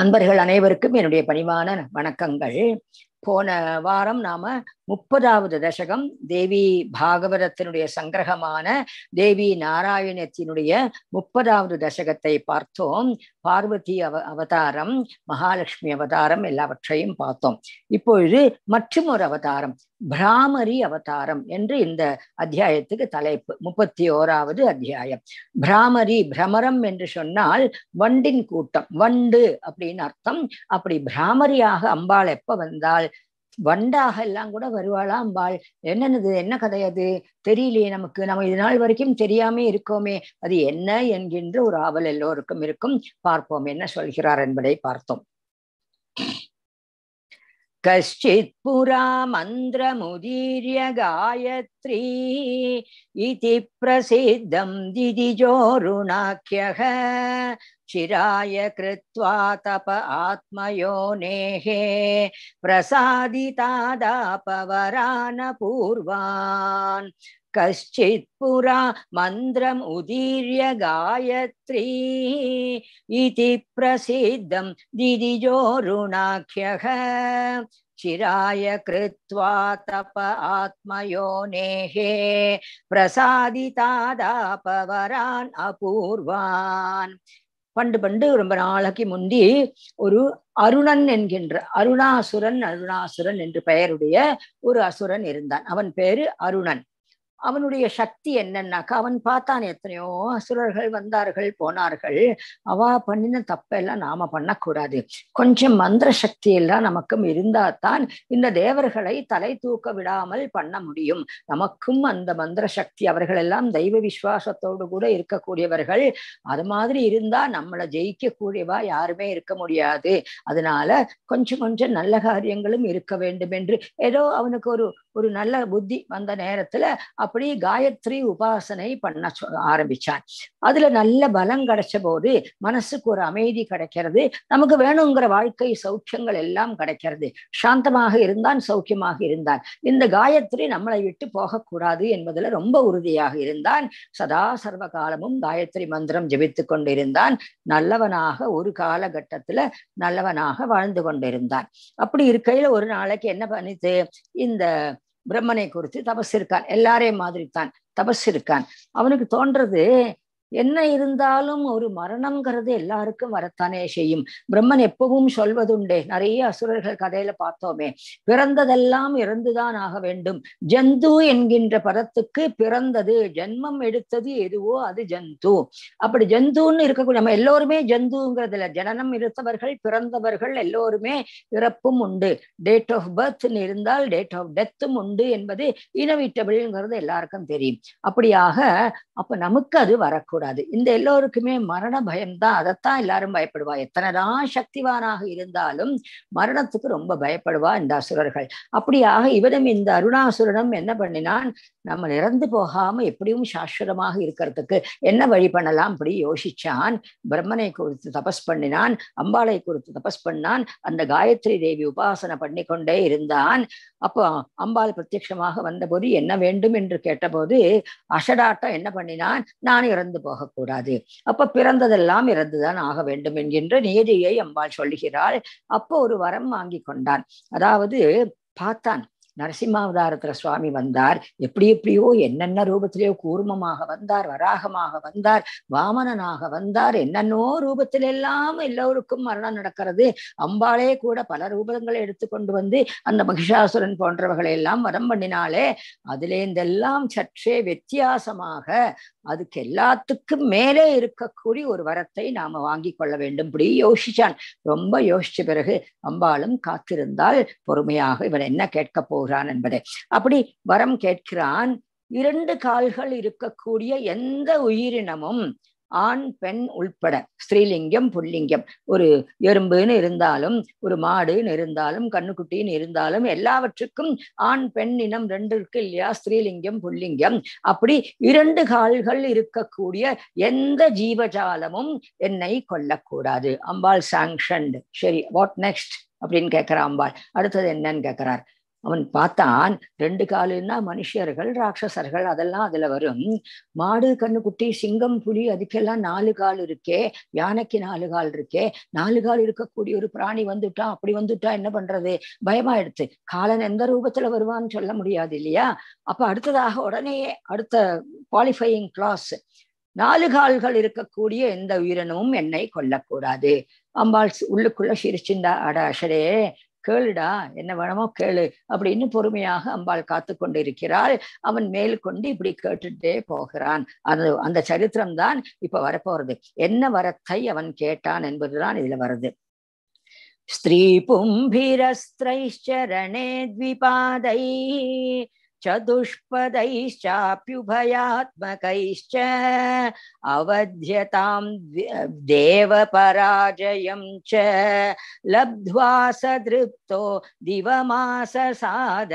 அன்பர்கள் அனைவருக்கும் என்னுடைய பணிவான வணக்கங்கள் போன வாரம் நாம முப்பதாவது தசகம் தேவி பாகவதத்தினுடைய சங்கிரகமான தேவி நாராயணத்தினுடைய முப்பதாவது தசகத்தை பார்த்தோம் பார்வதி அவ அவதாரம் மகாலட்சுமி அவதாரம் எல்லாவற்றையும் பார்த்தோம் இப்பொழுது மற்றும் ஒரு அவதாரம் பிராமரி அவதாரம் என்று இந்த அத்தியாயத்துக்கு தலைப்பு முப்பத்தி ஓராவது அத்தியாயம் பிராமரி பிரமரம் என்று சொன்னால் வண்டின் கூட்டம் வண்டு அப்படின்னு அர்த்தம் அப்படி பிராமரியாக அம்பாள் எப்ப வந்தால் வண்டாக எல்லாம் கூட வருவாளாம் அம்பாள் என்னென்னது என்ன கதை அது தெரியலையே நமக்கு நம்ம இது நாள் வரைக்கும் தெரியாம இருக்கோமே அது என்ன என்கின்ற ஒரு ஆவல் எல்லோருக்கும் இருக்கும் பார்ப்போம் என்ன சொல்கிறார் என்பதை பார்த்தோம் கஷ்டித் புரா மந்திர முதீரிய காயத்ரி இதி பிரசித்தம் திதிஜோருணாக்கியக चिराय कृत्वा तप आत्मयो आत्मयोनेः प्रसादितादापवरान पूर्वान् कश्चित् पुरा मन्त्रम् उदीर्य गायत्री इति प्रसिद्धं दिदिजोरुणाख्यः चिराय कृत्वा तप आत्मयो आत्मयोनेः प्रसादितादापवरान् अपूर्वान् பண்டு பண்டு ரொம்ப நாளைக்கு முந்தி ஒரு அருணன் என்கின்ற அருணாசுரன் அருணாசுரன் என்று பெயருடைய ஒரு அசுரன் இருந்தான் அவன் பேரு அருணன் அவனுடைய சக்தி என்னன்னாக்கா அவன் பார்த்தான் எத்தனையோ அசுரர்கள் வந்தார்கள் போனார்கள் அவ பண்ணின தப்பெல்லாம் நாம பண்ணக்கூடாது கொஞ்சம் மந்திர சக்தி எல்லாம் நமக்கும் இருந்தாதான் இந்த தேவர்களை தலை தூக்க விடாமல் பண்ண முடியும் நமக்கும் அந்த மந்திர சக்தி அவர்கள் எல்லாம் தெய்வ விசுவாசத்தோடு கூட இருக்கக்கூடியவர்கள் அது மாதிரி இருந்தா நம்மளை ஜெயிக்கக்கூடியவா யாருமே இருக்க முடியாது அதனால கொஞ்சம் கொஞ்சம் நல்ல காரியங்களும் இருக்க வேண்டும் என்று ஏதோ அவனுக்கு ஒரு ஒரு நல்ல புத்தி வந்த நேரத்துல அப்படி காயத்ரி உபாசனை பண்ண ஆரம்பிச்சான் அதுல நல்ல பலம் கிடைச்ச போது மனசுக்கு ஒரு அமைதி கிடைக்கிறது நமக்கு வேணுங்கிற வாழ்க்கை சௌக்கியங்கள் எல்லாம் கிடைக்கிறது சாந்தமாக இருந்தான் சௌக்கியமாக இருந்தான் இந்த காயத்ரி நம்மளை விட்டு போகக்கூடாது என்பதுல ரொம்ப உறுதியாக இருந்தான் சதா சர்வ காலமும் காயத்ரி மந்திரம் ஜபித்து கொண்டிருந்தான் நல்லவனாக ஒரு காலகட்டத்துல நல்லவனாக வாழ்ந்து கொண்டிருந்தான் அப்படி இருக்கையில ஒரு நாளைக்கு என்ன பண்ணிட்டு இந்த பிரம்மனை குறித்து தபஸ் இருக்கான் எல்லாரே மாதிரி தான் தபஸ் இருக்கான் அவனுக்கு தோன்றது என்ன இருந்தாலும் ஒரு மரணம்ங்கிறது எல்லாருக்கும் வரத்தானே செய்யும் பிரம்மன் எப்பவும் சொல்வதுண்டே நிறைய அசுரர்கள் கதையில பார்த்தோமே பிறந்ததெல்லாம் இறந்துதான் ஆக வேண்டும் ஜந்து என்கின்ற பதத்துக்கு பிறந்தது ஜென்மம் எடுத்தது எதுவோ அது ஜந்து அப்படி ஜந்துன்னு இருக்கக்கூடிய நம்ம எல்லோருமே ஜந்துங்கிறது இல்லை ஜனனம் இருந்தவர்கள் பிறந்தவர்கள் எல்லோருமே பிறப்பும் உண்டு டேட் ஆஃப் பர்த் இருந்தால் டேட் ஆஃப் டெத்தும் உண்டு என்பது இனவிட்டபிள்ங்கிறது எல்லாருக்கும் தெரியும் அப்படியாக அப்ப நமக்கு அது வரக்கூடாது கூடாது இந்த எல்லோருக்குமே மரண பயம்தான் அதைத்தான் எல்லாரும் பயப்படுவா எத்தனைதான் சக்திவானாக இருந்தாலும் மரணத்துக்கு ரொம்ப பயப்படுவா இந்த அசுரர்கள் அப்படியாக இவனும் இந்த அருணாசுரனும் என்ன பண்ணினான் நம்ம இறந்து போகாம எப்படியும் சாஸ்வதமாக இருக்கிறதுக்கு என்ன வழி பண்ணலாம் அப்படி யோசிச்சான் பிரம்மனை குறித்து தபஸ் பண்ணினான் அம்பாளை குறித்து தபஸ் பண்ணான் அந்த காயத்ரி தேவி உபாசனை பண்ணி கொண்டே இருந்தான் அப்போ அம்பாள் பிரத்யட்சமாக வந்தபோது என்ன வேண்டும் என்று கேட்டபோது அஷடாட்டம் என்ன பண்ணினான் நான் இறந்து போகக்கூடாது அப்ப பிறந்ததெல்லாம் இறந்துதான் ஆக வேண்டும் என்கின்ற நேதியை அம்பாள் சொல்லுகிறாள் அப்போ ஒரு வரம் வாங்கி கொண்டான் அதாவது பார்த்தான் நரசிம்மாவதாரத்துல சுவாமி வந்தார் எப்படி எப்படியோ என்னென்ன ரூபத்திலேயோ கூர்மமாக வந்தார் வராகமாக வந்தார் வாமனனாக வந்தார் என்னென்னோ ரூபத்திலெல்லாம் எல்லோருக்கும் மரணம் நடக்கிறது அம்பாளே கூட பல ரூபங்களை எடுத்துக்கொண்டு வந்து அந்த மகிஷாசுரன் போன்றவர்களை எல்லாம் வரம் பண்ணினாலே அதிலேந்தெல்லாம் சற்றே வித்தியாசமாக அதுக்கு எல்லாத்துக்கும் மேலே இருக்கக்கூடிய ஒரு வரத்தை நாம வாங்கி கொள்ள வேண்டும் இப்படி யோசிச்சான் ரொம்ப யோசிச்ச பிறகு அம்பாலும் காத்திருந்தால் பொறுமையாக இவன் என்ன கேட்க போகிறான் என்பதை அப்படி வரம் கேட்கிறான் இரண்டு கால்கள் இருக்கக்கூடிய எந்த உயிரினமும் ஆண் பெண் உள்பட ஸ்திரீலிங்கம் புல்லிங்கம் ஒரு எறும்புன்னு இருந்தாலும் ஒரு மாடுன்னு இருந்தாலும் கண்ணுக்குட்டின்னு இருந்தாலும் எல்லாவற்றுக்கும் ஆண் பெண் இனம் ரெண்டு இருக்கு இல்லையா ஸ்திரீலிங்கம் புல்லிங்கம் அப்படி இரண்டு கால்கள் இருக்கக்கூடிய எந்த ஜீவஜாலமும் என்னை கொல்லக்கூடாது அம்பாள் சாங்ஷன்டு சரி வாட் நெக்ஸ்ட் அப்படின்னு கேட்கிறார் அம்பாள் அடுத்தது என்னன்னு கேட்கிறார் அவன் பார்த்தான் ரெண்டு காலுன்னா மனுஷர்கள் ராட்சசர்கள் அதெல்லாம் அதுல வரும் மாடு கண்ணுக்குட்டி சிங்கம் புலி அதுக்கெல்லாம் நாலு கால் இருக்கே யானைக்கு நாலு கால் இருக்கே நாலு கால் இருக்கக்கூடிய ஒரு பிராணி வந்துட்டான் அப்படி வந்துட்டா என்ன பண்றது பயமா எடுத்து காலன் எந்த ரூபத்துல வருவான்னு சொல்ல முடியாது இல்லையா அப்ப அடுத்ததாக உடனே அடுத்த குவாலிஃபையிங் கிளாஸ் நாலு கால்கள் இருக்கக்கூடிய எந்த உயிரினமும் என்னை கொல்லக்கூடாது அம்பாள் உள்ளுக்குள்ள சிரிச்சிருந்தா அட அஷரே கேளுடா என்ன வேணுமோ கேளு அப்படின்னு பொறுமையாக அம்பாள் காத்து கொண்டு இருக்கிறாள் அவன் மேல் கொண்டு இப்படி கேட்டுட்டே போகிறான் அந்த அந்த சரித்திரம் தான் இப்ப வரப்போறது என்ன வரத்தை அவன் கேட்டான் என்பதுதான் இதுல வருது ஸ்திரீ சரணே த்விபாதை चतुष्पदैश्चाप्युभयात्मकैश्च अवध्यतां देवपराजयं च लब्ध्वा सदृप्तो दिवमाससाद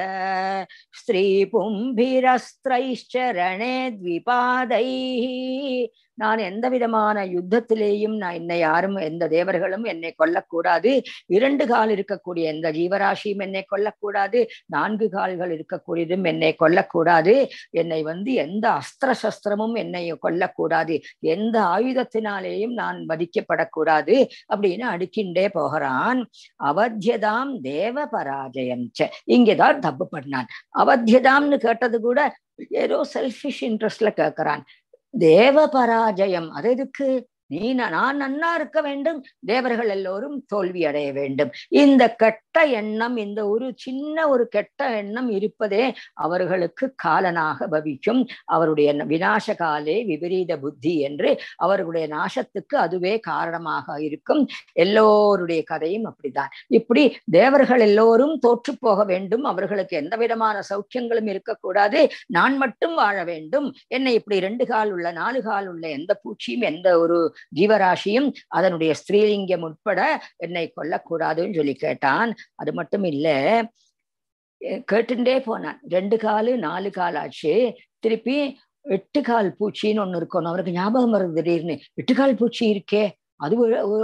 स्त्रीपुम्भिरस्त्रैश्चरणे द्विपादैः நான் எந்த விதமான யுத்தத்திலேயும் நான் என்னை யாரும் எந்த தேவர்களும் என்னை கொல்லக்கூடாது இரண்டு கால் இருக்கக்கூடிய எந்த ஜீவராசியும் என்னை கொல்லக்கூடாது நான்கு கால்கள் இருக்கக்கூடியதும் என்னை கொல்லக்கூடாது என்னை வந்து எந்த அஸ்திர சஸ்திரமும் என்னை கொல்லக்கூடாது எந்த ஆயுதத்தினாலேயும் நான் வதிக்கப்படக்கூடாது அப்படின்னு அடுக்கின்றே போகிறான் அவத்தியதாம் தேவ பராஜயம் இங்கேதான் தப்பு பண்ணான் அவத்தியதாம்னு கேட்டது கூட ஏதோ செல்ஃபிஷ் இன்ட்ரெஸ்ட்ல கேட்கிறான் தேவ பராஜயம் அது எதுக்கு நீ நான் நன்னா இருக்க வேண்டும் தேவர்கள் எல்லோரும் தோல்வி அடைய வேண்டும் இந்த கெட்ட எண்ணம் இந்த ஒரு சின்ன ஒரு கெட்ட எண்ணம் இருப்பதே அவர்களுக்கு காலனாக பவிக்கும் அவருடைய விநாச காலே விபரீத புத்தி என்று அவர்களுடைய நாசத்துக்கு அதுவே காரணமாக இருக்கும் எல்லோருடைய கதையும் அப்படித்தான் இப்படி தேவர்கள் எல்லோரும் தோற்று போக வேண்டும் அவர்களுக்கு எந்த விதமான சௌக்கியங்களும் இருக்கக்கூடாது நான் மட்டும் வாழ வேண்டும் என்னை இப்படி ரெண்டு கால் உள்ள நாலு கால் உள்ள எந்த பூச்சியும் எந்த ஒரு ஜீவராசியும் அதனுடைய ஸ்ரீலிங்கம் உட்பட என்னை கொல்லக்கூடாதுன்னு சொல்லி கேட்டான் அது மட்டும் இல்ல கேட்டுட்டே போனான் ரெண்டு காலு நாலு கால் ஆச்சு திருப்பி எட்டு கால் பூச்சின்னு ஒண்ணு இருக்கணும் அவருக்கு ஞாபகம் வருது திடீர்னு எட்டு கால் பூச்சி இருக்கே அது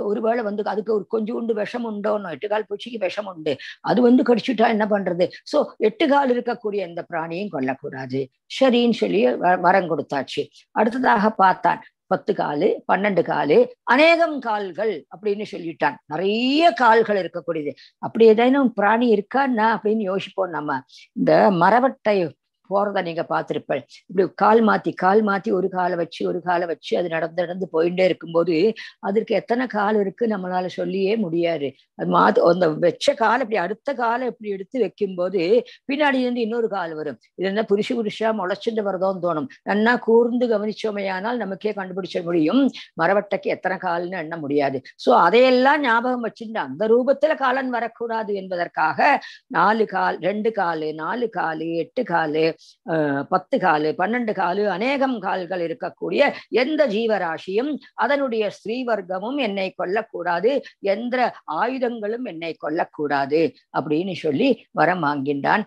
ஒருவேளை வந்து அதுக்கு ஒரு கொஞ்சோண்டு விஷம் உண்டோன்னு எட்டு கால் பூச்சிக்கு விஷம் உண்டு அது வந்து கடிச்சுட்டா என்ன பண்றது சோ எட்டு கால் இருக்கக்கூடிய எந்த பிராணியும் கொல்லக்கூடாது சரின்னு சொல்லி வரம் கொடுத்தாச்சு அடுத்ததாக பார்த்தான் பத்து காலு பன்னெண்டு காலு அநேகம் கால்கள் அப்படின்னு சொல்லிட்டான் நிறைய கால்கள் இருக்கக்கூடியது அப்படி ஏதேனும் பிராணி இருக்கான்னா அப்படின்னு யோசிப்போம் நம்ம இந்த மரவட்டை போறதை நீங்க பார்த்துருப்பேன் இப்படி கால் மாத்தி கால் மாத்தி ஒரு காலை வச்சு ஒரு காலை வச்சு அது நடந்து நடந்து போயிட்டே இருக்கும்போது அதற்கு எத்தனை கால் இருக்கு நம்மளால சொல்லியே முடியாது அது மாத்து அந்த வச்ச காலை இப்படி அடுத்த காலை இப்படி எடுத்து வைக்கும் போது பின்னாடி இருந்து இன்னொரு கால் வரும் இது என்ன புருஷ புருஷா முளைச்சிட்டு வரதோன்னு தோணும் நன்னா கூர்ந்து கவனிச்சோமையானால் நமக்கே கண்டுபிடிச்ச முடியும் மரவட்டைக்கு எத்தனை கால்னு எண்ண முடியாது சோ அதையெல்லாம் ஞாபகம் வச்சுட்டு அந்த ரூபத்துல காலன் வரக்கூடாது என்பதற்காக நாலு கால் ரெண்டு காலு நாலு காலு எட்டு காலு பத்து காலு பன்னெண்டு காலு அநேகம் கால்கள் இருக்கக்கூடிய எந்த ஜீவராசியும் அதனுடைய ஸ்ரீவர்க்கமும் என்னை கொல்லக்கூடாது எந்த ஆயுதங்களும் என்னை கொல்லக்கூடாது அப்படின்னு சொல்லி வரம் வாங்கின்றான்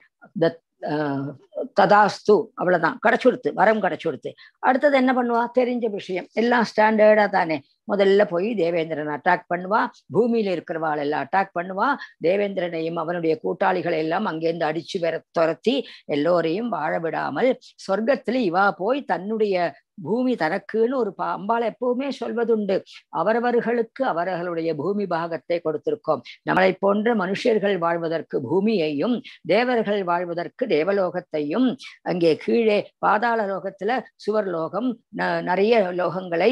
ததாஸ்து அவ்வளவுதான் கிடைச்சுடுத்து வரம் கிடைச்சுடுத்து அடுத்தது என்ன பண்ணுவா தெரிஞ்ச விஷயம் எல்லாம் ஸ்டாண்டர்டா தானே முதல்ல போய் தேவேந்திரன் அட்டாக் பண்ணுவா பூமியில இருக்கிறவாள் எல்லாம் அட்டாக் பண்ணுவா தேவேந்திரனையும் அவனுடைய கூட்டாளிகளை எல்லாம் அங்கேருந்து அடிச்சு வர துரத்தி எல்லோரையும் வாழ விடாமல் சொர்க்கத்துல இவா போய் தன்னுடைய பூமி தனக்குன்னு ஒரு அம்பாள் எப்பவுமே சொல்வதுண்டு அவரவர்களுக்கு அவர்களுடைய பூமி பாகத்தை கொடுத்திருக்கோம் நம்மளை போன்ற மனுஷர்கள் வாழ்வதற்கு பூமியையும் தேவர்கள் வாழ்வதற்கு தேவலோகத்தையும் அங்கே கீழே பாதாள லோகத்துல சுவர்லோகம் நிறைய லோகங்களை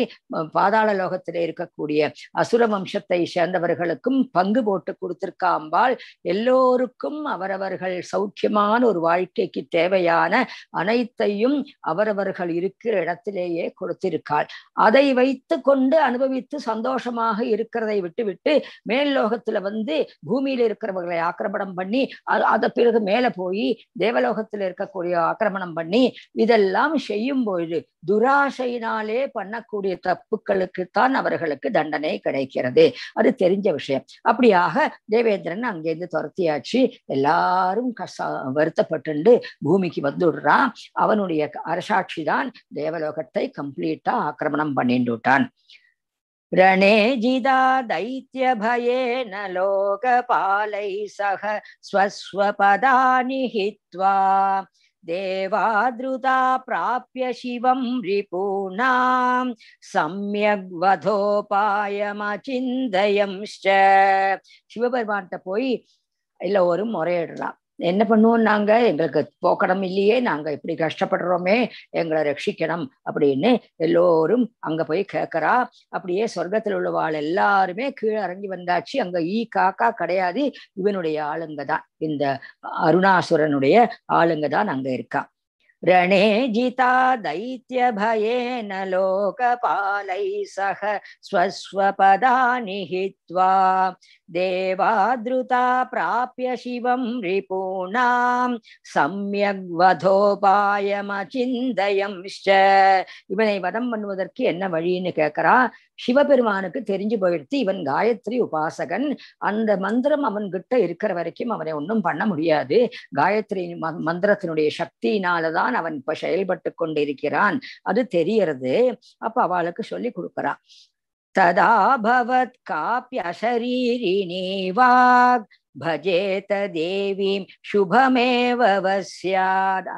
பாதாள லோகத்திலே இருக்கக்கூடிய அசுர வம்சத்தை சேர்ந்தவர்களுக்கும் பங்கு போட்டு கொடுத்திருக்க அம்பாள் எல்லோருக்கும் அவரவர்கள் சௌக்கியமான ஒரு வாழ்க்கைக்கு தேவையான அனைத்தையும் அவரவர்கள் இருக்கிற இடத்தில் அதிலேயே கொடுத்திருக்காள் அதை வைத்து கொண்டு அனுபவித்து சந்தோஷமாக இருக்கிறதை விட்டுவிட்டு மேல் லோகத்துல வந்து பூமியில இருக்கிறவர்களை ஆக்கிரமணம் பண்ணி அத பிறகு மேல போய் தேவலோகத்துல இருக்கக்கூடிய ஆக்கிரமணம் பண்ணி இதெல்லாம் செய்யும் பொழுது துராசையினாலே பண்ணக்கூடிய தப்புக்களுக்கு தான் அவர்களுக்கு தண்டனை கிடைக்கிறது அது தெரிஞ்ச விஷயம் அப்படியாக தேவேந்திரன் அங்கேருந்து துரத்தியாச்சு எல்லாரும் கச வருத்தப்பட்டு பூமிக்கு வந்துடுறான் அவனுடைய அரசாட்சி தான் தேவலோக உலகத்தை கம்ப்ளீட்டா ஆக்கிரமணம் பண்ணிட்டு விட்டான் रणेजिदा दैत्यभयेन लोकपालैः सह स्वस्वपदानि हित्वा देवादृता प्राप्य शिवं रिपूणां सम्यग्वधोपायमचिन्तयंश्च சிவபெருமான்கிட்ட போய் இல்லை ஒரு முறையிடலாம் என்ன பண்ணுவோம் நாங்க எங்களுக்கு போக்கடம் இல்லையே நாங்க இப்படி கஷ்டப்படுறோமே எங்களை ரட்சிக்கணும் அப்படின்னு எல்லோரும் அங்க போய் கேட்கறா அப்படியே சொர்க்கத்தில் உள்ளவாள் எல்லாருமே கீழே இறங்கி வந்தாச்சு அங்க ஈ காக்கா கிடையாது இவனுடைய ஆளுங்க தான் இந்த அருணாசுரனுடைய ஆளுங்க தான் அங்க இருக்கான் ரணே ஜிதா दैत्य भयेन लोकपालैः सह स्वस्वपदा निहित्वा देवादृता प्राप्य शिवं रिपूणां சமயக்வதோபாயமச்சிந்தயம்ச்ச இவனை வதம் பண்ணுவதற்கு என்ன வழின்னு கேட்கறா சிவபெருமானுக்கு தெரிஞ்சு போயிடுத்து இவன் காயத்ரி உபாசகன் அந்த மந்திரம் அவன்கிட்ட இருக்கிற வரைக்கும் அவனை ஒன்றும் பண்ண முடியாது காயத்ரி மந்திரத்தினுடைய சக்தியினாலதான் அவன் இப்ப செயல்பட்டு கொண்டிருக்கிறான் அது தெரியறது அப்ப அவளுக்கு சொல்லி கொடுக்கறான் तदा काप्यशरीरिणी वाग् பஜேத தேவீம் சுபமேவ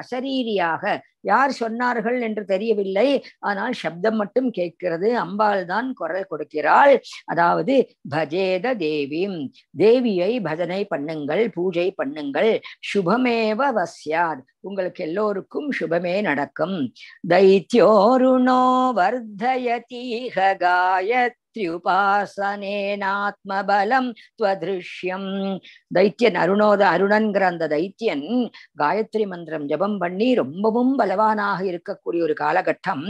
அசரீரியாக யார் சொன்னார்கள் என்று தெரியவில்லை ஆனால் சப்தம் மட்டும் கேட்கிறது அம்பாள் தான் குரல் கொடுக்கிறாள் அதாவது பஜேத தேவீம் தேவியை பஜனை பண்ணுங்கள் பூஜை பண்ணுங்கள் சுபமேவ வசியாத் உங்களுக்கு எல்லோருக்கும் சுபமே நடக்கும் தைத்தியோருணோ வர்தய தீக காயத் காயத்ரியுபாசனேனாத்மபலம் துவதிருஷ்யம் தைத்தியன் அருணோத அருணன்கிற அந்த தைத்தியன் காயத்ரி மந்திரம் ஜபம் பண்ணி ரொம்பவும் பலவானாக இருக்கக்கூடிய ஒரு காலகட்டம்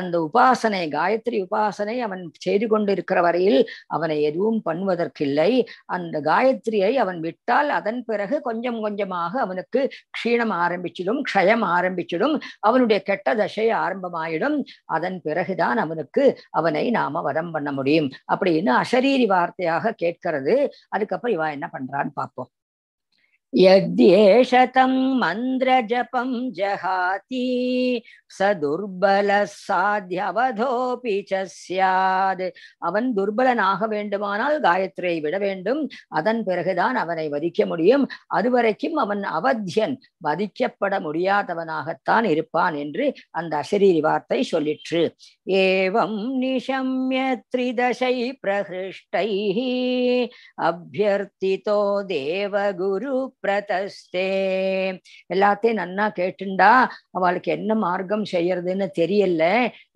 அந்த உபாசனை காயத்ரி உபாசனை அவன் செய்து கொண்டிருக்கிற வரையில் அவனை எதுவும் பண்ணுவதற்கில்லை அந்த காயத்ரியை அவன் விட்டால் அதன் பிறகு கொஞ்சம் கொஞ்சமாக அவனுக்கு க்ஷீணம் ஆரம்பிச்சிடும் க்ஷயம் ஆரம்பிச்சிடும் அவனுடைய கெட்ட தசை ஆரம்பமாயிடும் அதன் பிறகுதான் அவனுக்கு அவனை நாம வதம் பண்ண முடியும் முடியும் அப்படின்னு அசரீரி வார்த்தையாக கேட்கிறது அதுக்கப்புறம் இவா என்ன பண்றான்னு பார்ப்போம் यद्येष तं मन्द्रजपं जहाति ச துர்பல சாத்தியவதோபி சியாது அவன் துர்பலனாக வேண்டுமானால் காயத்ரியை விட வேண்டும் அதன் பிறகுதான் அவனை வதிக்க முடியும் அதுவரைக்கும் அவன் அவத்தியன் வதிக்கப்பட முடியாதவனாகத்தான் இருப்பான் என்று அந்த அசரீரி வார்த்தை சொல்லிற்று ஏவம் நிஷம்ய திரிதசை பிரகிருஷ்டை அபியர்த்திதோ தேவகுரு பிரதஸ்தே எல்லாத்தையும் நன்னா கேட்டுண்டா அவளுக்கு என்ன மார்க்கம் செய்யறதுன்னு தெரியல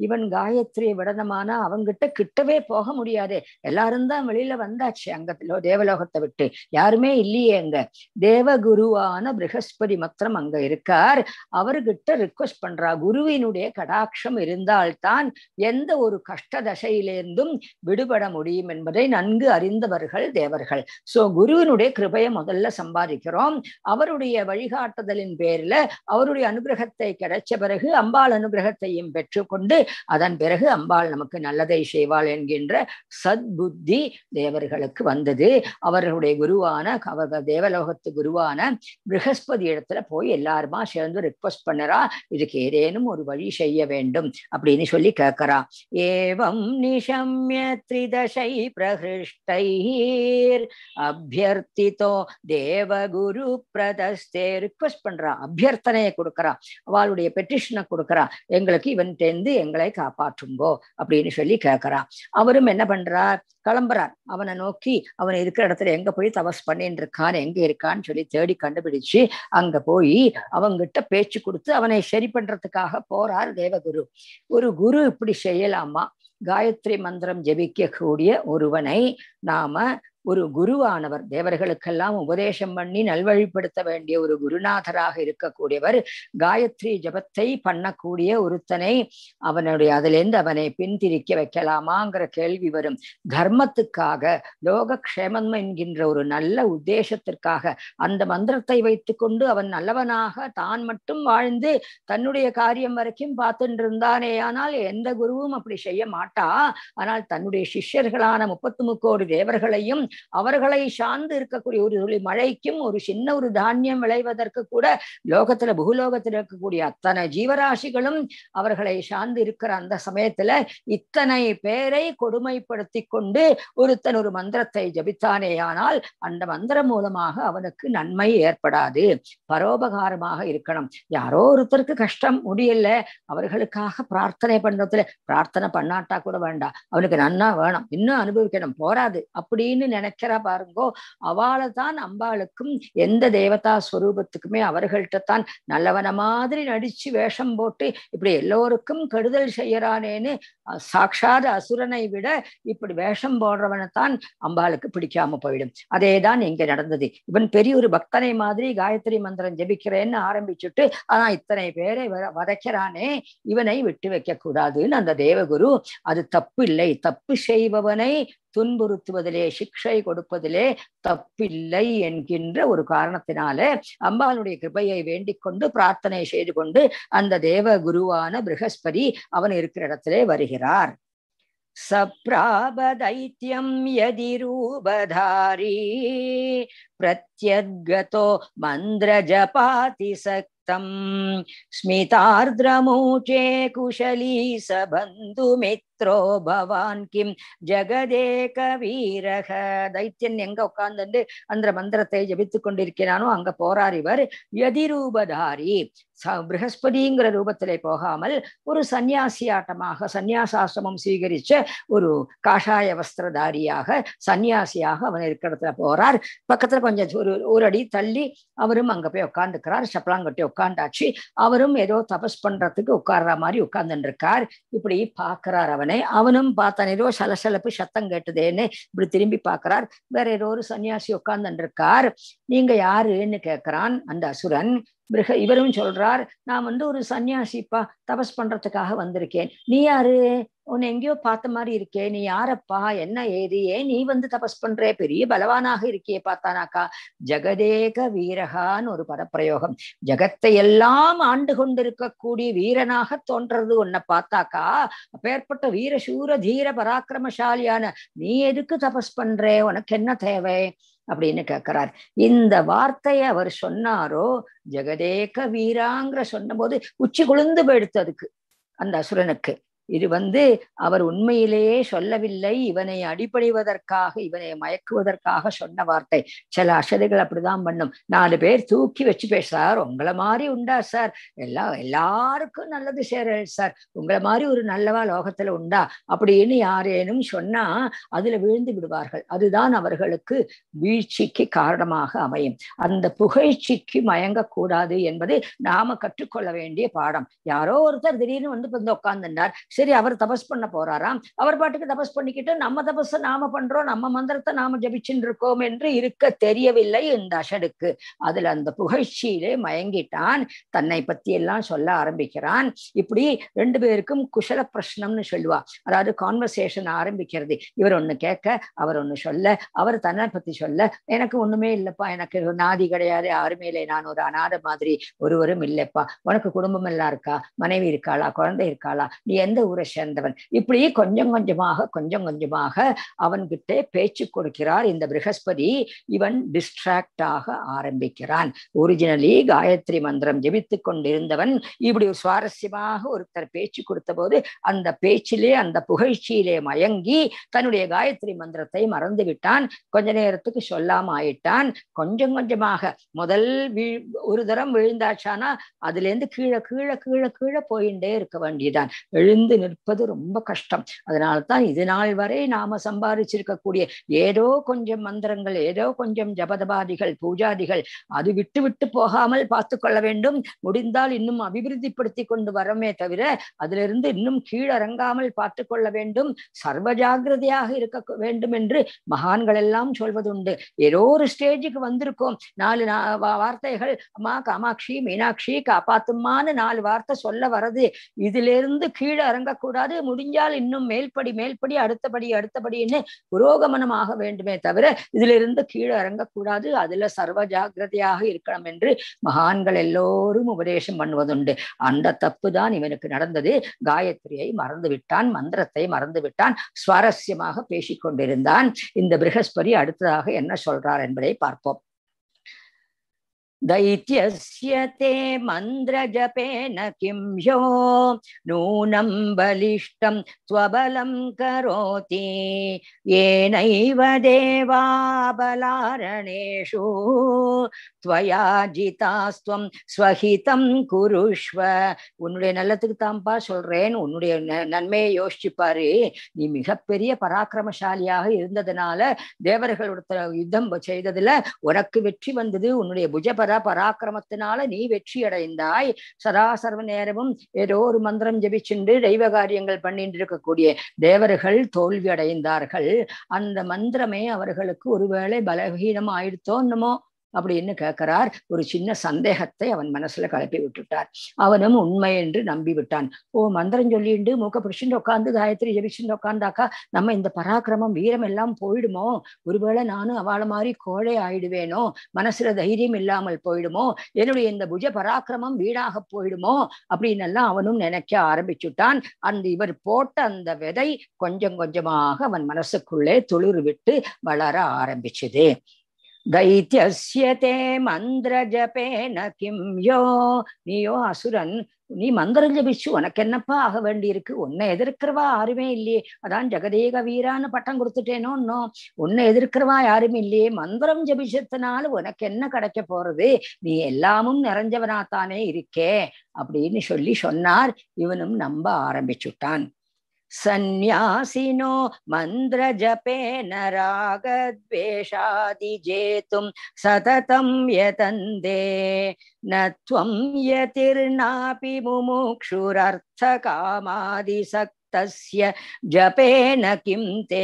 இவன் காயத்ரி விடதமானா அவங்கிட்ட கிட்டவே போக முடியாது எல்லாரும் தான் வெளியில வந்தாச்சு அங்கத்திலோ தேவலோகத்தை விட்டு யாருமே இல்லையே அங்க தேவகுருவான பிரகஸ்பதி மாத்திரம் அங்க இருக்கார் அவர்கிட்ட ரிக்வஸ்ட் பண்றா குருவினுடைய கடாட்சம் இருந்தால்தான் எந்த ஒரு கஷ்ட தசையிலிருந்தும் விடுபட முடியும் என்பதை நன்கு அறிந்தவர்கள் தேவர்கள் சோ குருவினுடைய கிருபையை முதல்ல சம்பாதிக்கிறோம் பார்க்கிறோம் அவருடைய வழிகாட்டுதலின் பேர்ல அவருடைய அனுகிரகத்தை கிடைச்ச பிறகு அம்பாள் அனுகிரகத்தையும் பெற்றுக்கொண்டு அதன் பிறகு அம்பாள் நமக்கு நல்லதை செய்வாள் என்கின்ற சத்புத்தி தேவர்களுக்கு வந்தது அவர்களுடைய குருவான அவர்கள் தேவலோகத்து குருவான பிரகஸ்பதி இடத்துல போய் எல்லாருமா சேர்ந்து ரிக்வஸ்ட் பண்ணறா இதுக்கு ஏதேனும் ஒரு வழி செய்ய வேண்டும் அப்படின்னு சொல்லி கேட்கறா ஏவம் நிஷம்ய பிரகிருஷ்டை அபியர்த்தி தோ தேவகு குரு பிரதஸ்தே ரிக்வஸ்ட் பண்றா அபியர்த்தனையை கொடுக்கறா அவளுடைய பெட்டிஷனை கொடுக்கறா எங்களுக்கு இவன் தேர்ந்து எங்களை காப்பாற்றுங்கோ அப்படின்னு சொல்லி கேட்கறா அவரும் என்ன பண்றார் கிளம்புறார் அவனை நோக்கி அவன் இருக்கிற இடத்துல எங்க போய் தவஸ் பண்ணிட்டு இருக்கான் எங்க இருக்கான்னு சொல்லி தேடி கண்டுபிடிச்சு அங்க போய் அவங்கிட்ட பேச்சு கொடுத்து அவனை சரி பண்றதுக்காக போறார் தேவகுரு ஒரு குரு இப்படி செய்யலாமா காயத்ரி மந்திரம் ஜெபிக்க கூடிய ஒருவனை நாம ஒரு குருவானவர் தேவர்களுக்கெல்லாம் உபதேசம் பண்ணி நல்வழிப்படுத்த வேண்டிய ஒரு குருநாதராக இருக்கக்கூடியவர் காயத்ரி ஜபத்தை பண்ணக்கூடிய ஒருத்தனை அவனுடைய அதிலிருந்து அவனை பின்திரிக்க வைக்கலாமாங்கிற கேள்வி வரும் தர்மத்துக்காக லோக கஷேமம் என்கின்ற ஒரு நல்ல உத்தேசத்திற்காக அந்த மந்திரத்தை வைத்துக்கொண்டு அவன் நல்லவனாக தான் மட்டும் வாழ்ந்து தன்னுடைய காரியம் வரைக்கும் பார்த்துட்டு இருந்தானே ஆனால் எந்த குருவும் அப்படி செய்ய மாட்டா ஆனால் தன்னுடைய சிஷ்யர்களான முப்பத்து முக்கோடி தேவர்களையும் அவர்களை சார்ந்து இருக்கக்கூடிய ஒரு துளி மழைக்கும் ஒரு சின்ன ஒரு தானியம் விளைவதற்கு கூட லோகத்துல புகுலோகத்தில் இருக்கக்கூடிய அத்தனை ஜீவராசிகளும் அவர்களை சார்ந்து இருக்கிற அந்த சமயத்துல இத்தனை பேரை கொடுமைப்படுத்தி கொண்டு ஒருத்தன் ஒரு மந்திரத்தை ஜபித்தானேயானால் அந்த மந்திரம் மூலமாக அவனுக்கு நன்மை ஏற்படாது பரோபகாரமாக இருக்கணும் யாரோ ஒருத்தருக்கு கஷ்டம் முடியல அவர்களுக்காக பிரார்த்தனை பண்றதுல பிரார்த்தனை பண்ணாட்டா கூட வேண்டாம் அவனுக்கு நன்னா வேணும் இன்னும் அனுபவிக்கணும் போராது அப்படின்னு நினைக்கிறா பாருங்கோ அவளை தான் அம்பாளுக்கும் எந்த தேவதா ஸ்வரூபத்துக்குமே அவர்கள்ட்ட தான் நல்லவன மாதிரி நடிச்சு வேஷம் போட்டு இப்படி எல்லோருக்கும் கெடுதல் செய்யறானேன்னு சாட்சாத அசுரனை விட இப்படி வேஷம் போடுறவனைத்தான் அம்பாளுக்கு பிடிக்காம போயிடும் அதே தான் இங்க நடந்தது இவன் பெரிய ஒரு பக்தனை மாதிரி காயத்ரி மந்திரம் ஜபிக்கிறேன்னு ஆரம்பிச்சுட்டு ஆனா இத்தனை பேரை வதைக்கிறானே இவனை விட்டு வைக்க கூடாதுன்னு அந்த தேவகுரு அது தப்பு இல்லை தப்பு செய்பவனை துன்புறுத்துவதிலே சிக்ஷை கொடுப்பதிலே தப்பில்லை என்கின்ற ஒரு காரணத்தினாலே அம்பாளுடைய கிருபையை வேண்டிக் கொண்டு பிரார்த்தனை செய்து கொண்டு அந்த தேவ குருவான பிருகஸ்பதி அவன் இருக்கிற இடத்திலே வருகிறார் சப்ராப தைத்தியம் யதிரூபதாரி பிரத் मत्यद्गतो मन्द्रजपातिसक्तम् स्मितार्द्रमूचे कुशली स बन्धुमित्रो भवान् किं ஜெகதேகவீரக தைத்தியன் எங்க உட்கார்ந்து அந்த மந்திரத்தை ஜபித்து கொண்டிருக்கிறானோ அங்க போறார் இவர் எதிரூபதாரி பிருகஸ்பதிங்கிற ரூபத்திலே போகாமல் ஒரு சந்நியாசியாட்டமாக சந்நியாசாசிரமம் சீகரிச்ச ஒரு காஷாய வஸ்திரதாரியாக சந்நியாசியாக அவன் இருக்கிற போறார் பக்கத்துல கொஞ்சம் ஒரு ஒரு அடி தள்ளி அவரும் அங்க போய் உட்காந்துக்கிறார் சப்பலாங்கட்டி உட்காந்தாச்சு அவரும் ஏதோ தபஸ் பண்றதுக்கு உட்கார்ற மாதிரி உட்கார்ந்துட்டு இருக்கார் இப்படி பாக்குறார் அவனை அவனும் பார்த்தான் ஏதோ சலசலப்பு சத்தம் கேட்டுதேன்னு இப்படி திரும்பி பாக்குறார் வேற ஏதோ ஒரு சன்னியாசி உட்கார்ந்துட்டு இருக்கார் நீங்க யாருன்னு கேட்கிறான் அந்த அசுரன் மிருக இவரும் சொல்றார் நான் வந்து ஒரு சன்னியாசிப்பா தபஸ் பண்றதுக்காக வந்திருக்கேன் நீ யாரு உன்னை எங்கேயோ பார்த்த மாதிரி இருக்கே நீ யாரப்பா என்ன ஏது ஏன் நீ வந்து தபஸ் பண்ற பெரிய பலவானாக இருக்கியே பார்த்தானாக்கா ஜெகதேக வீரகான்னு ஒரு பதப்பிரயோகம் ஜெகத்தை எல்லாம் ஆண்டு கொண்டிருக்கக்கூடிய வீரனாக தோன்றது உன்னை பார்த்தாக்கா அப்பேற்பட்ட வீர சூர தீர பராக்கிரமசாலியான நீ எதுக்கு தபஸ் பண்ற உனக்கு என்ன தேவை அப்படின்னு கேட்கிறார் இந்த வார்த்தைய அவர் சொன்னாரோ ஜெகதேக வீராங்கிற சொன்ன போது உச்சி குளிந்து போயிடுத்து அதுக்கு அந்த அசுரனுக்கு இது வந்து அவர் உண்மையிலேயே சொல்லவில்லை இவனை அடிப்படைவதற்காக இவனை மயக்குவதற்காக சொன்ன வார்த்தை சில அசதிகள் அப்படிதான் பண்ணும் நாலு பேர் தூக்கி வச்சு பேசுறார் உங்களை மாதிரி உண்டா சார் எல்லா எல்லாருக்கும் நல்லது சேர சார் உங்களை மாதிரி ஒரு நல்லவா லோகத்துல உண்டா அப்படின்னு யாரேனும் சொன்னா அதுல விழுந்து விடுவார்கள் அதுதான் அவர்களுக்கு வீழ்ச்சிக்கு காரணமாக அமையும் அந்த புகழ்ச்சிக்கு மயங்கக்கூடாது என்பது நாம கற்றுக்கொள்ள வேண்டிய பாடம் யாரோ ஒருத்தர் திடீர்னு வந்து வந்து உட்கார்ந்துட்டார் சரி அவர் தபஸ் பண்ண போறாராம் அவர் பாட்டுக்கு தபஸ் பண்ணிக்கிட்டு நம்ம தபஸை நாம பண்றோம் நம்ம மந்திரத்தை நாம ஜபிச்சுட்டு இருக்கோம் என்று இருக்க தெரியவில்லை இந்த அஷடுக்கு அதுல அந்த புகழ்ச்சியிலே மயங்கிட்டான் தன்னை பத்தி எல்லாம் சொல்ல ஆரம்பிக்கிறான் இப்படி ரெண்டு பேருக்கும் குஷல பிரஷ்னம்னு சொல்லுவா அதாவது கான்வர்சேஷன் ஆரம்பிக்கிறது இவர் ஒண்ணு கேட்க அவர் ஒண்ணு சொல்ல அவர் தன்னை பத்தி சொல்ல எனக்கு ஒண்ணுமே இல்லப்பா எனக்கு நாதி கிடையாது யாருமே இல்லை நான் ஒரு அநாத மாதிரி ஒருவரும் இல்லைப்பா உனக்கு குடும்பம் எல்லாம் இருக்கா மனைவி இருக்காளா குழந்தை இருக்காளா நீ எந்த ஊரை சேர்ந்தவன் இப்படி கொஞ்சம் கொஞ்சமாக கொஞ்சம் கொஞ்சமாக அவன்கிட்ட பேச்சு கொடுக்கிறார் இந்த பிரகஸ்பதி இவன் டிஸ்ட்ராக்ட் ஆக ஆரம்பிக்கிறான் ஒரிஜினலி காயத்ரி மந்திரம் ஜெபித்து கொண்டிருந்தவன் இப்படி ஒரு சுவாரஸ்யமாக ஒருத்தர் பேச்சு கொடுத்த போது அந்த பேச்சிலே அந்த புகழ்ச்சியிலே மயங்கி தன்னுடைய காயத்ரி மந்திரத்தை மறந்து விட்டான் கொஞ்ச நேரத்துக்கு சொல்லாம ஆயிட்டான் கொஞ்சம் கொஞ்சமாக முதல் வீ ஒரு தரம் விழுந்தாச்சானா அதுல இருந்து கீழே கீழே கீழே கீழே போயிட்டே இருக்க வேண்டியதான் எழுந்து எழுந்து நிற்பது ரொம்ப கஷ்டம் அதனால்தான் இது நாள் வரை நாம சம்பாதிச்சிருக்கக்கூடிய ஏதோ கொஞ்சம் மந்திரங்கள் ஏதோ கொஞ்சம் ஜபதபாதிகள் பூஜாதிகள் அது விட்டு விட்டு போகாமல் பார்த்து கொள்ள வேண்டும் முடிந்தால் இன்னும் அபிவிருத்திப்படுத்தி கொண்டு வரமே தவிர அதிலிருந்து இன்னும் கீழறங்காமல் பார்த்து கொள்ள வேண்டும் சர்வ ஜாகிரதையாக இருக்க வேண்டும் என்று மகான்கள் எல்லாம் சொல்வதுண்டு ஏதோ ஒரு ஸ்டேஜுக்கு வந்திருக்கோம் நாலு வார்த்தைகள் அம்மா காமாட்சி மீனாட்சி காப்பாத்துமான்னு நாலு வார்த்தை சொல்ல வரது இதிலிருந்து கீழே இறங்கக்கூடாது முடிஞ்சால் இன்னும் மேல்படி மேல்படி அடுத்தபடி அடுத்தபடின்னு புரோகமனமாக வேண்டுமே தவிர இதிலிருந்து கீழே இறங்கக்கூடாது அதுல சர்வ ஜாகிரதையாக இருக்கணும் என்று மகான்கள் எல்லோரும் உபதேசம் பண்ணுவதுண்டு அந்த தப்பு தான் இவனுக்கு நடந்தது காயத்ரியை மறந்து விட்டான் மந்திரத்தை மறந்து விட்டான் சுவாரஸ்யமாக பேசிக் கொண்டிருந்தான் இந்த பிருகஸ்பதி அடுத்ததாக என்ன சொல்றார் என்பதை பார்ப்போம் दैत्यस्य ते मन्त्रजपेन किं यो नूनं बलिष्ठं स्वबलं करोति येनैव देवाबलारणेषु त्वया जितास्त्वं स्वहितं குருஷ்வ உன்னுடைய நல்லத்துக்கு தாம்பா சொல்றேன் உன்னுடைய நன்மையை யோசிச்சுப்பாரு நீ மிகப்பெரிய பராக்கிரமசாலியாக இருந்ததுனால தேவர்களோட யுத்தம் செய்ததுல உனக்கு வெற்றி வந்தது உன்னுடைய புஜபரா பராக்கிரமத்தினால நீ வெற்றி அடைந்தாய் சதா சர்வ நேரமும் ஏதோ ஒரு மந்திரம் ஜபிச்சுண்டு தெய்வ காரியங்கள் பண்ணிட்டு இருக்கக்கூடிய தேவர்கள் தோல்வி அடைந்தார்கள் அந்த மந்திரமே அவர்களுக்கு ஒருவேளை பலவீனம் ஆயிடுத்தோ என்னமோ அப்படின்னு கேட்கிறார் ஒரு சின்ன சந்தேகத்தை அவன் மனசுல கலப்பி விட்டுட்டார் அவனும் உண்மை என்று நம்பி விட்டான் ஓ மந்திரம் சொல்லிண்டு மூக்க புருஷன் உட்காந்து காயத்ரி ஜெபிஷன் உட்காந்தாக்கா நம்ம இந்த பராக்கிரமம் வீரம் எல்லாம் போயிடுமோ ஒருவேளை நானும் அவளை மாதிரி கோழை ஆயிடுவேனோ மனசுல தைரியம் இல்லாமல் போயிடுமோ என்னுடைய இந்த புஜ பராக்கிரமம் வீணாக போயிடுமோ அப்படின்னு எல்லாம் அவனும் நினைக்க ஆரம்பிச்சுட்டான் அந்த இவர் போட்ட அந்த விதை கொஞ்சம் கொஞ்சமாக அவன் மனசுக்குள்ளே துளிர் விட்டு வளர ஆரம்பிச்சுது दैत्यस्य மந்திர மந்திரஜபேன கிம் யோ நீயோ அசுரன் நீ மந்திரம் ஜபிச்சு உனக்கு என்னப்பா ஆக வேண்டியிருக்கு உன்னை எதிர்க்கிறவா யாருமே இல்லையே அதான் ஜெகதேக வீரான பட்டம் கொடுத்துட்டேனோ இன்னும் உன்னை எதிர்க்கிறவா யாருமே இல்லையே மந்திரம் ஜபிச்சதுனால உனக்கு என்ன கிடைக்க போறது நீ எல்லாமும் நிறைஞ்சவனாத்தானே இருக்கே அப்படின்னு சொல்லி சொன்னார் இவனும் நம்ப ஆரம்பிச்சுட்டான் सन्न्यासिनो मन्त्रजपेन रागद्वेषादिजेतुं सततं यतन्ते न त्वं यतिर्नापि मुमुक्षुरर्थकामादिसक्तस्य जपेन किं ते